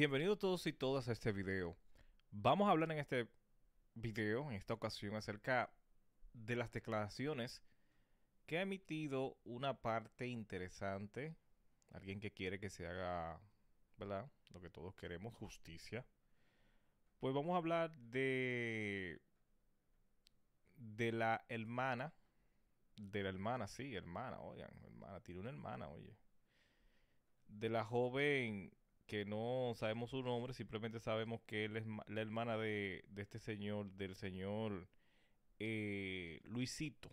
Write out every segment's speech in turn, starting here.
Bienvenidos todos y todas a este video. Vamos a hablar en este video, en esta ocasión, acerca de las declaraciones que ha emitido una parte interesante, alguien que quiere que se haga, ¿verdad? Lo que todos queremos, justicia. Pues vamos a hablar de de la hermana, de la hermana, sí, hermana, oigan, hermana, tiene una hermana, oye. De la joven que no sabemos su nombre, simplemente sabemos que él es la hermana de, de este señor, del señor eh, Luisito.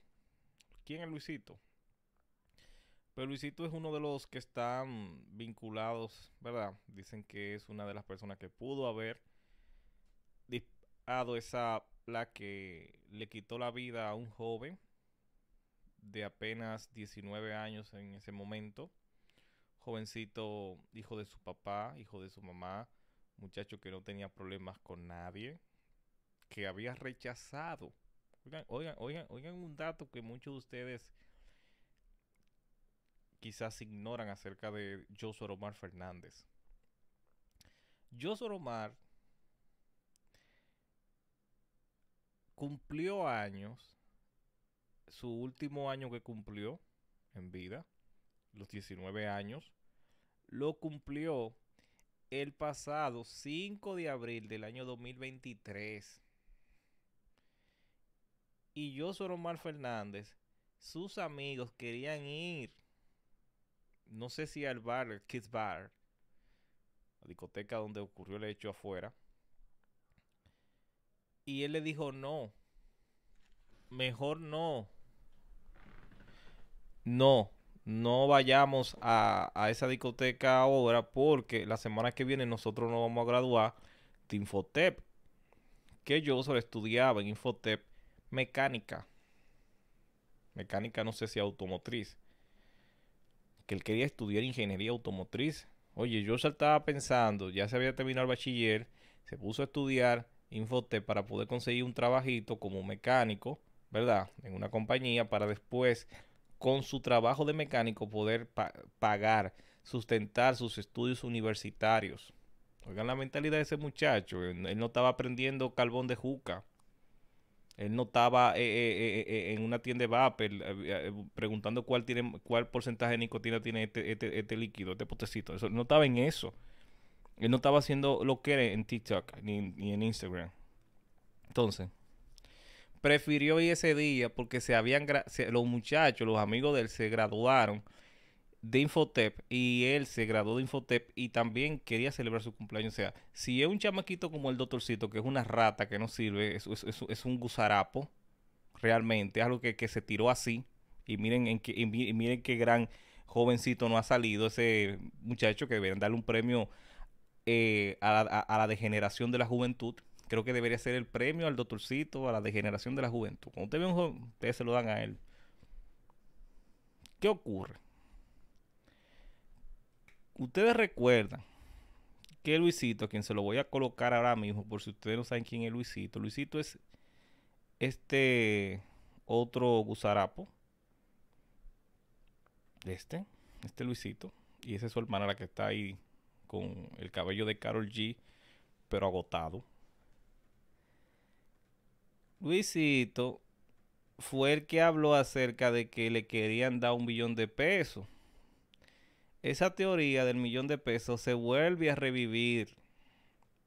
¿Quién es Luisito? Pero Luisito es uno de los que están vinculados, ¿verdad? Dicen que es una de las personas que pudo haber disparado esa la que le quitó la vida a un joven de apenas 19 años en ese momento jovencito, hijo de su papá, hijo de su mamá, muchacho que no tenía problemas con nadie, que había rechazado. Oigan, oigan, oigan, un dato que muchos de ustedes quizás ignoran acerca de Josué Omar Fernández. José Omar cumplió años, su último año que cumplió en vida, los 19 años, lo cumplió el pasado 5 de abril del año 2023. Y yo, soy Omar Fernández, sus amigos querían ir, no sé si al bar, el Kids Bar, la discoteca donde ocurrió el hecho afuera. Y él le dijo, no, mejor no, no no vayamos a, esa discoteca ahora porque la semana que viene nosotros nos vamos a graduar de Infotep. Que yo solo estudiaba en Infotep mecánica. Mecánica no sé si automotriz. Que él quería estudiar ingeniería automotriz. Oye, yo ya estaba pensando, ya se había terminado el bachiller, se puso a estudiar Infotep para poder conseguir un trabajito como mecánico, ¿verdad? En una compañía para después con su trabajo de mecánico poder pagar, sustentar sus estudios universitarios. Oigan la mentalidad de ese muchacho. Él no estaba aprendiendo carbón de juca. Él no estaba eh, eh, eh, en una tienda de Vapor preguntando cuál, tiene, cuál porcentaje de nicotina tiene este, este, este líquido, este potecito. Eso, no estaba en eso. Él no estaba haciendo lo que era en TikTok ni en Instagram. Entonces, prefirió ir ese día porque se habían los muchachos, los amigos de él se graduaron de Infotep y él se graduó de Infotep y también quería celebrar su cumpleaños. O sea, si es un chamaquito como el doctorcito, que es una rata que no sirve, es, es, un gusarapo, realmente, es algo que, se tiró así. Y miren, en que, y miren qué gran jovencito no ha salido ese muchacho que deberían darle un premio eh, a la degeneración de la juventud creo que debería ser el premio al doctorcito, a la degeneración de la juventud. Cuando ustedes ve un ustedes se lo dan a él. ¿Qué ocurre? Ustedes recuerdan que Luisito, a quien se lo voy a colocar ahora mismo, por si ustedes no saben quién es Luisito, Luisito es este otro gusarapo. Este, este Luisito. Y esa es su hermana, la que está ahí con el cabello de Carol G, pero agotado. Luisito fue el que habló acerca de que le querían dar un millón de pesos. Esa teoría del millón de pesos se vuelve a revivir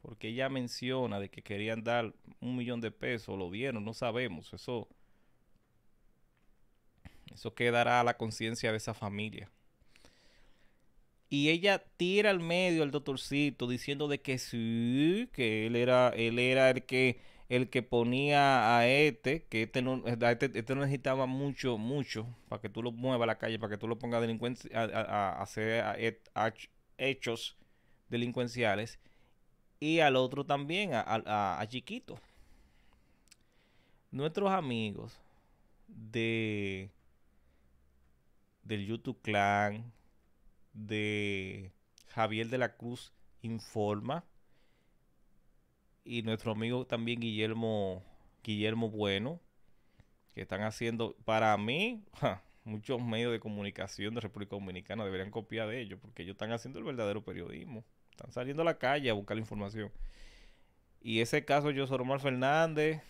porque ella menciona de que querían dar un millón de pesos, lo vieron, no sabemos, eso eso quedará a la conciencia de esa familia. Y ella tira al medio al doctorcito diciendo de que sí, que él era él era el que el que ponía a este, que este no, eh, este, este necesitaba mucho, mucho, para que tú lo muevas a la calle, para que tú lo pongas a, a hacer hechos delincuenciales, y al otro también, a, Chiquito. Nuestros amigos de del YouTube Clan, de Javier de la Cruz Informa, y nuestro amigo también Guillermo, Guillermo Bueno, que están haciendo, para mí, muchos medios de comunicación de República Dominicana deberían copiar de ellos, porque ellos están haciendo el verdadero periodismo. Están saliendo a la calle a buscar la información. Y ese caso, yo soy Omar Fernández,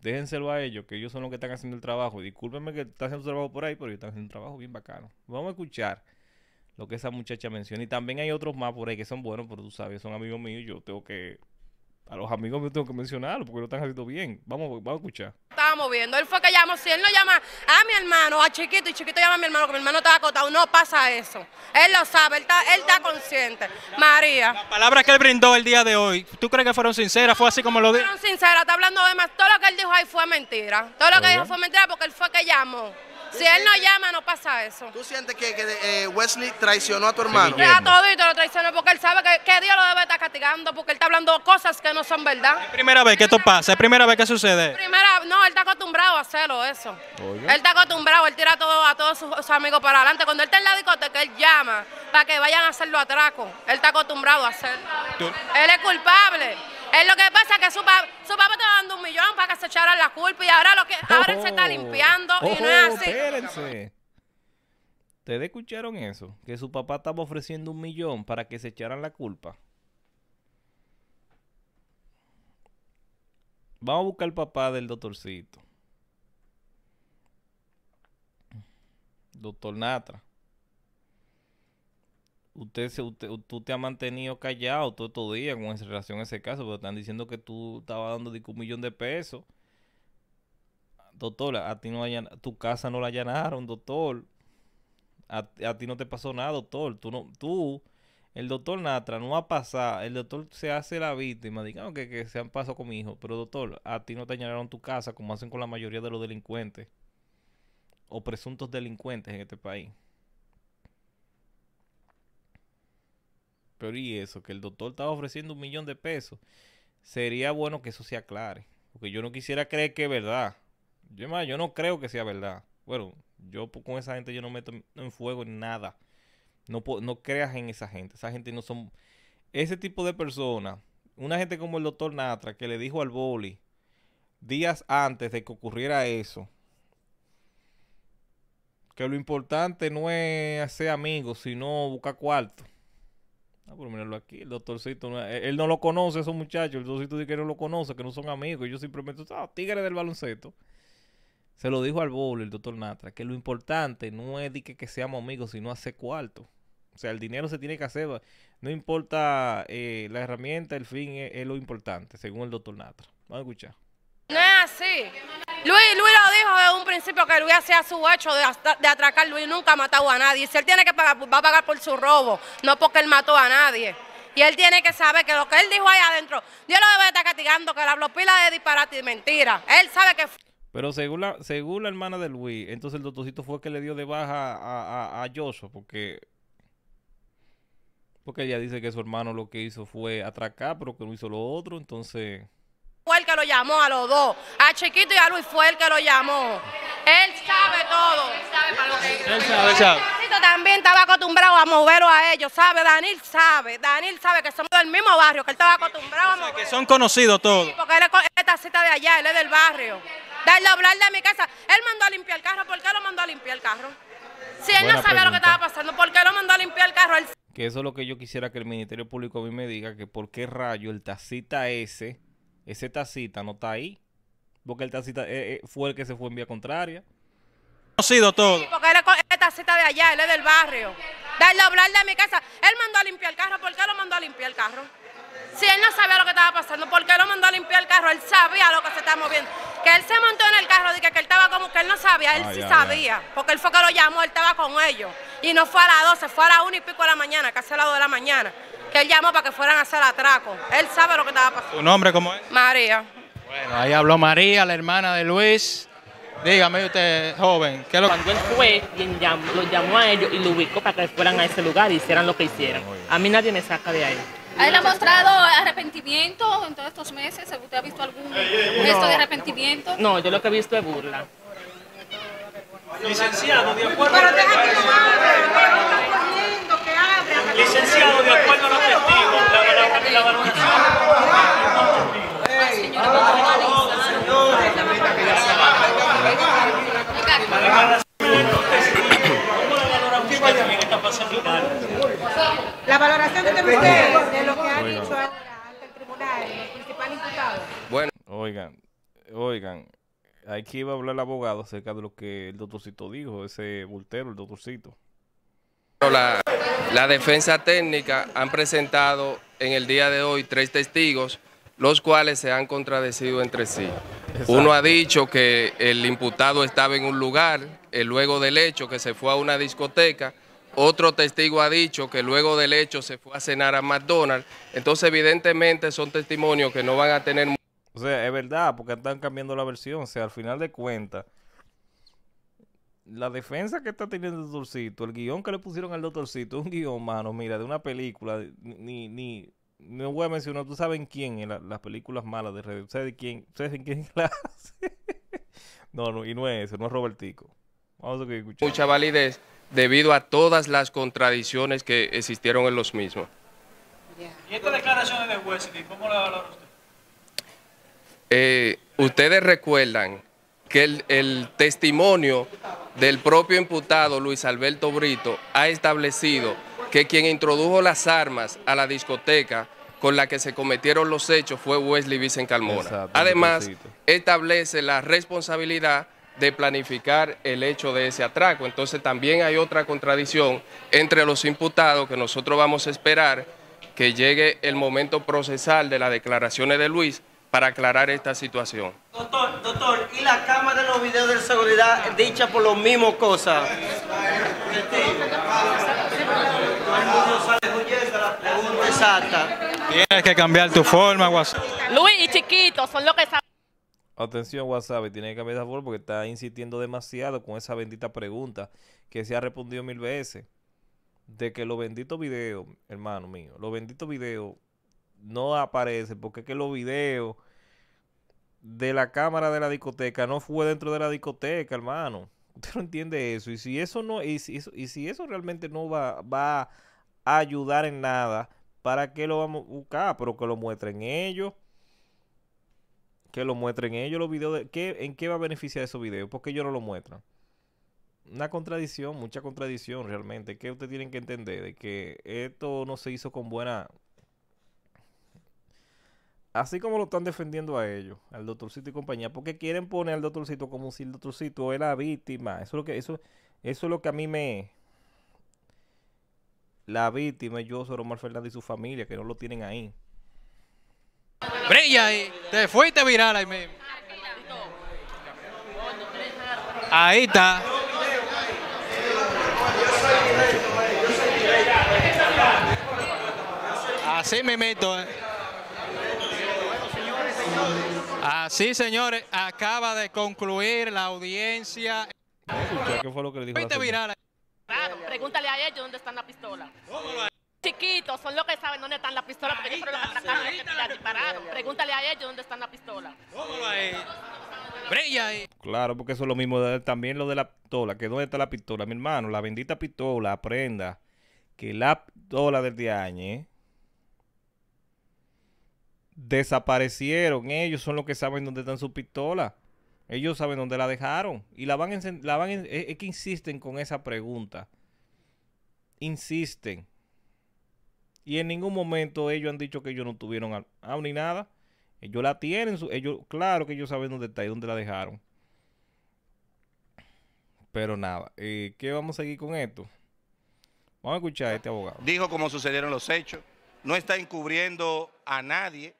déjenselo a ellos, que ellos son los que están haciendo el trabajo. Discúlpenme que están haciendo su trabajo por ahí, pero ellos están haciendo un trabajo bien bacano. Vamos a escuchar lo que esa muchacha menciona. Y también hay otros más por ahí que son buenos, pero tú sabes, son amigos míos yo tengo que a los amigos me tengo que mencionar porque lo están haciendo bien. Vamos, vamos a escuchar. Estábamos viendo, él fue que llamó, si él no llama a mi hermano, a chiquito, y chiquito llama a mi hermano, que mi hermano está acotado, no pasa eso. Él lo sabe, él está, él está consciente. María. palabras que él brindó el día de hoy, ¿tú crees que fueron sinceras? ¿Fue así como lo dijo? Fueron sinceras, está hablando de más. Todo lo que él dijo ahí fue mentira. Todo lo que dijo fue mentira porque él fue que llamó. Si él no llama, no pasa eso. ¿Tú sientes que, eh, Wesley traicionó a tu hermano? Sí, a todo lo traicionó porque él sabe que, que, Dios lo debe estar castigando porque él está hablando cosas que no son verdad. Es primera vez que esto pasa, es primera vez que sucede. no, él está acostumbrado a hacerlo eso. Él está acostumbrado, él tira todo, a todos sus, amigos para adelante. Cuando él está en la discoteca, él llama para que vayan a hacerlo atraco. Él está acostumbrado a hacerlo. Él es culpable. Es lo que pasa que su, su papá está dando echaran la culpa y ahora lo que ahora se está limpiando y no es así. Espérense. ¿Ustedes escucharon eso? Que su papá estaba ofreciendo un millón para que se echaran la culpa. Vamos a buscar el papá del doctorcito. Doctor Natra. Usted, se, tú te ha mantenido callado todo estos días con relación a ese caso, pero están diciendo que tú estabas dando un millón de pesos Doctor, a ti no hallan, tu casa no la allanaron, doctor. A, ti no te pasó nada, doctor. Tú no, tú, el doctor Natra no ha pasado, El doctor se hace la víctima. Digan que, que se han pasado con mi hijo. Pero doctor, a ti no te allanaron tu casa como hacen con la mayoría de los delincuentes. O presuntos delincuentes en este país. Pero y eso, que el doctor estaba ofreciendo un millón de pesos. Sería bueno que eso se aclare. Porque yo no quisiera creer que es verdad. Yo, no creo que sea verdad. Bueno, yo con esa gente yo no meto en fuego en nada. No, no creas en esa gente. Esa gente no son... Ese tipo de personas, una gente como el doctor Natra, que le dijo al boli días antes de que ocurriera eso, que lo importante no es hacer amigos, sino buscar cuarto. Ah, a ponerlo aquí, el doctorcito. E, él, no lo conoce, esos muchachos. El doctorcito dice que no lo conoce, que no son amigos. Yo simplemente, ah, tigres del baloncesto se lo dijo al bolo el doctor Natra, que lo importante no es que, seamos amigos, sino hacer cuarto. O sea, el dinero se tiene que hacer, no importa eh, la herramienta, el fin es, lo importante, según el doctor Natra. Vamos a escuchar. No es así. Luis, Luis lo dijo desde un principio que Luis hacía su hecho de, atracar. Luis nunca ha matado a nadie. Si él tiene que pagar, va a pagar por su robo, no porque él mató a nadie. Y él tiene que saber que lo que él dijo ahí adentro, Dios lo debe estar castigando, que le habló pila de disparate y mentira. Él sabe que... Pero según la, según la hermana de Luis, entonces el doctorcito fue el que le dio de baja a, a, Joshua porque... Porque ella dice que su hermano lo que hizo fue atracar, pero que no hizo lo otro, entonces... Fue el que lo llamó a los dos. A Chiquito y a Luis fue el que lo llamó. Él sabe todo. Él sabe para lo que Él sabe, también estaba acostumbrado a moverlo a ellos, ¿sabe? Daniel sabe. Daniel sabe que somos del mismo barrio, que él estaba acostumbrado a que son conocidos todos. porque él es, cita de allá, él es del barrio del a de mi casa. Él mandó a limpiar el carro. ¿Por qué lo mandó a limpiar el carro? Si él no sabía lo que estaba pasando, ¿por qué lo mandó a limpiar el carro? Que eso es lo que yo quisiera que el Ministerio Público a mí me diga, que por qué rayo el tacita ese, ese tacita no está ahí. Porque el tacita eh, eh, fue el que se fue en vía contraria. Ha sido todo. porque él es tacita de allá, él es del barrio. Darle a hablar de mi casa. Él mandó a limpiar el carro. ¿Por qué lo mandó a limpiar el carro? Si él no sabía lo que estaba pasando, ¿por qué lo mandó a limpiar el carro? Él sabía lo que se estaba moviendo que él se montó en el carro dije que, él estaba como que él no sabía, él ah, sí sabía, porque él fue que lo llamó, él estaba con ellos. Y no fue a las 12, fue a las 1 y pico de la mañana, casi a las 2 de la mañana, que él llamó para que fueran a hacer atraco. Él sabe lo que estaba pasando. ¿Tu nombre cómo es? María. Bueno, ahí habló María, la hermana de Luis. Dígame usted, joven, ¿qué es lo Cuando él fue, los llamó a ellos y lo ubicó para que fueran a ese lugar y hicieran lo que hicieran. A mí nadie me saca de ahí. ¿A él ha mostrado arrepentimiento en todos estos meses? ¿Usted ha visto algún gesto de arrepentimiento? No, yo lo que he visto es burla. Licenciado, de acuerdo a que testigos. Licenciado, de acuerdo a los testigos. La, valoración. ¿Cómo la valoración? ¿Qué está pasando? La valoración que tiene usted de lo que han dicho ante el tribunal, los principales imputados. Bueno. Oigan, oigan, aquí iba a hablar el abogado acerca de lo que el doctorcito dijo, ese voltero, el doctorcito. La, la defensa técnica han presentado en el día de hoy tres testigos, los cuales se han contradecido entre sí. Uno ha dicho que el imputado estaba en un lugar, eh, luego del hecho que se fue a una discoteca, otro testigo ha dicho que luego del hecho se fue a cenar a McDonald's. Entonces, evidentemente, son testimonios que no van a tener... O sea, es verdad, porque están cambiando la versión. O sea, al final de cuentas, la defensa que está teniendo el doctorcito, el guión que le pusieron al doctorcito, un guión, mano, mira, de una película, ni, ni, no voy a mencionar, tú saben quién en las películas malas de Red, ¿ustedes quién, quién no, no, y no es eso, no es Robertico. Vamos a Mucha validez debido a todas las contradicciones que existieron en los mismos. ¿Y estas declaraciones de Wesley, cómo la valora usted? Eh, ustedes recuerdan que el, testimonio del propio imputado Luis Alberto Brito ha establecido que quien introdujo las armas a la discoteca con la que se cometieron los hechos fue Wesley Vicen Calmona. Además, establece la responsabilidad de planificar el hecho de ese atraco. Entonces también hay otra contradicción entre los imputados que nosotros vamos a esperar que llegue el momento procesal de las declaraciones de Luis para aclarar esta situación. Doctor, doctor, ¿y la cámara de los videos de seguridad dicha por los mismos cosas? Tienes que cambiar tu forma, Guas. Luis y Chiquito son los que saben. Atención WhatsApp, tiene que cambiar de porque está insistiendo demasiado con esa bendita pregunta que se ha respondido mil veces. De que los benditos videos, hermano mío, los benditos videos no aparecen porque es que los videos de la cámara de la discoteca no fue dentro de la discoteca, hermano. Usted no entiende eso. Y si eso no, y si y si eso realmente no va, va a ayudar en nada, ¿para qué lo vamos a buscar? Pero que lo muestren ellos. Que lo muestren ellos los videos. De, ¿En qué va a beneficiar esos videos? Porque ellos no lo muestran. Una contradicción, mucha contradicción realmente. Que ustedes tienen que entender de que esto no se hizo con buena. Así como lo están defendiendo a ellos, al doctorcito y compañía, porque quieren poner al doctorcito como si el doctorcito era víctima. Eso es lo que, eso, es lo que a mí me, la víctima es yo, Omar Fernández y su familia, que no lo tienen ahí brilla ahí! te fuiste viral ahí mismo. Ahí está. Así me meto. Eh. Así, señores, acaba de concluir la audiencia. ¿Qué fue lo que le dijo? viral. pregúntale a ellos dónde está la pistola. Chiquitos, son los que saben dónde están las pistolas, porque ellos los que dispararon. Pregúntale a ellos dónde están las pistolas. Brilla Claro, porque eso es lo mismo. También lo de la pistola. Que dónde está la pistola, mi hermano. La bendita pistola. Aprenda que la pistola del Diañe desaparecieron. Ellos son los que saben dónde están sus pistolas. Ellos saben dónde la dejaron. Y la van a la van que insisten con esa pregunta. Insisten. Y en ningún momento ellos han dicho que ellos no tuvieron aún ah, ni nada. Ellos la tienen, ellos, claro que ellos saben dónde está y dónde la dejaron. Pero nada, eh, ¿qué vamos a seguir con esto? Vamos a escuchar a este abogado. Dijo cómo sucedieron los hechos, no está encubriendo a nadie,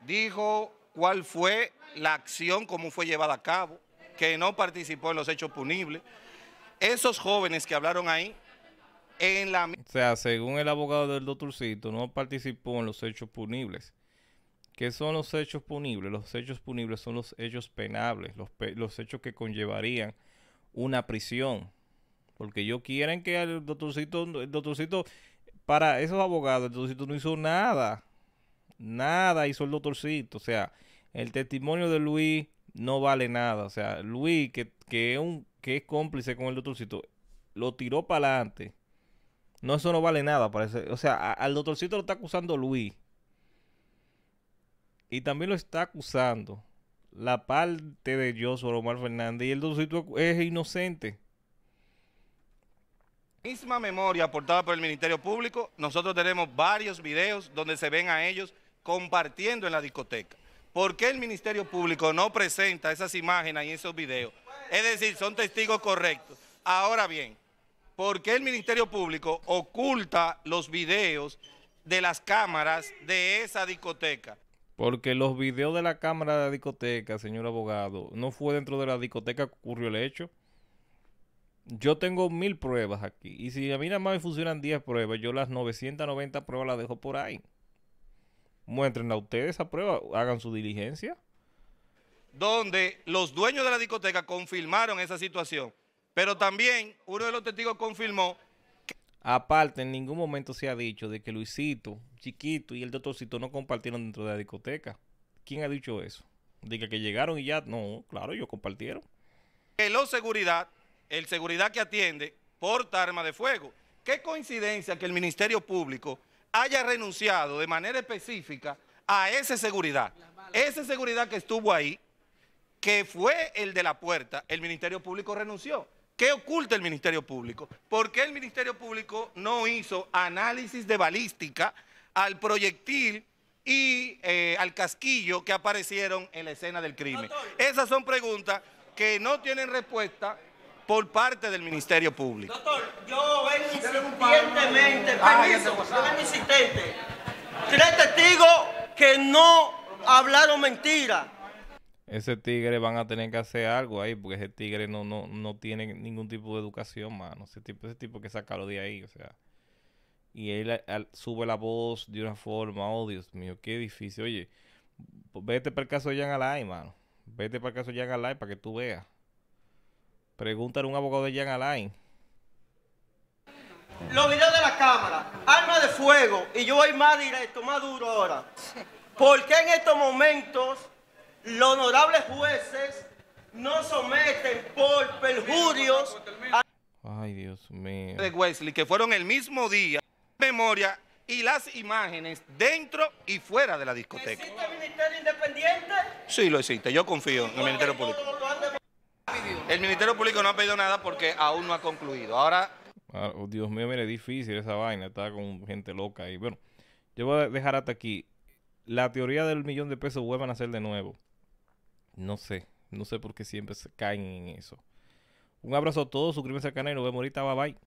dijo cuál fue la acción, cómo fue llevada a cabo, que no participó en los hechos punibles. Esos jóvenes que hablaron ahí o sea, según el abogado del doctorcito, no participó en los hechos punibles. ¿Qué son los hechos punibles? Los hechos punibles son los hechos penables, los, hechos que conllevarían una prisión. Porque ellos quieren que el doctorcito, el doctorcito, para esos abogados, el doctorcito no hizo nada. Nada hizo el doctorcito. O sea, el testimonio de Luis no vale nada. O sea, Luis, que, que es cómplice con el doctorcito, lo tiró para adelante no, eso no vale nada, parece. O sea, al doctorcito lo está acusando Luis. Y también lo está acusando la parte de Joshua Omar Fernández. Y el doctorcito es inocente. Misma memoria aportada por el Ministerio Público, nosotros tenemos varios videos donde se ven a ellos compartiendo en la discoteca. ¿Por qué el Ministerio Público no presenta esas imágenes y esos videos? Es decir, son testigos correctos. Ahora bien, por qué el Ministerio Público oculta los videos de las cámaras de esa discoteca. Porque los videos de la cámara de la discoteca, señor abogado, no fue dentro de la discoteca que ocurrió el hecho. Yo tengo mil pruebas aquí. Y si a mí nada más me funcionan 10 pruebas, yo las 990 pruebas las dejo por ahí. Muéstrenla a ustedes esa prueba, hagan su diligencia. Donde los dueños de la discoteca confirmaron esa situación. Pero también uno de los testigos confirmó. Aparte, en ningún momento se ha dicho de que Luisito, Chiquito y el doctorcito no compartieron dentro de la discoteca. ¿Quién ha dicho eso? De que, llegaron y ya. No, claro, ellos compartieron. El seguridad, el seguridad que atiende, porta arma de fuego. Qué coincidencia que el Ministerio Público haya renunciado de manera específica a esa seguridad. Esa seguridad que estuvo ahí, que fue el de la puerta, el Ministerio Público renunció. ¿Qué oculta el Ministerio Público? ¿Por qué el Ministerio Público no hizo análisis de balística al proyectil y eh, al casquillo que aparecieron en la escena del crimen? Esas son preguntas que no tienen respuesta por parte del Ministerio Público. Doctor, yo vengo insistentemente, ah, insistente. Tres testigos que no hablaron mentira ese tigre van a tener que hacer algo ahí, porque ese tigre no, no, no tiene ningún tipo de educación, mano. Ese tipo, ese tipo que de ahí, o sea. Y él sube la voz de una forma, oh Dios mío, qué difícil. Oye, pues vete para el caso de Jan Alay, mano. Vete para el caso de Jan Alay para que tú veas. Pregúntale a un abogado de Jan Alain. Los videos de la cámara, arma de fuego, y yo voy más directo, más duro ahora. ¿Por qué en estos momentos los honorables jueces no someten por perjurios Ay, Dios mío. de Wesley, que fueron el mismo día, memoria y las imágenes dentro y fuera de la discoteca. ¿Existe el Ministerio Independiente? Sí, lo existe. Yo confío en el Ministerio Público. El Ministerio Público no ha pedido nada porque aún no ha concluido. Ahora... Ah, oh, Dios mío, mire, difícil esa vaina. Está con gente loca ahí. Bueno, yo voy a dejar hasta aquí. La teoría del millón de pesos vuelvan a ser de nuevo. No sé, no sé por qué siempre se caen en eso. Un abrazo a todos, suscríbanse al canal y nos vemos ahorita, bye bye.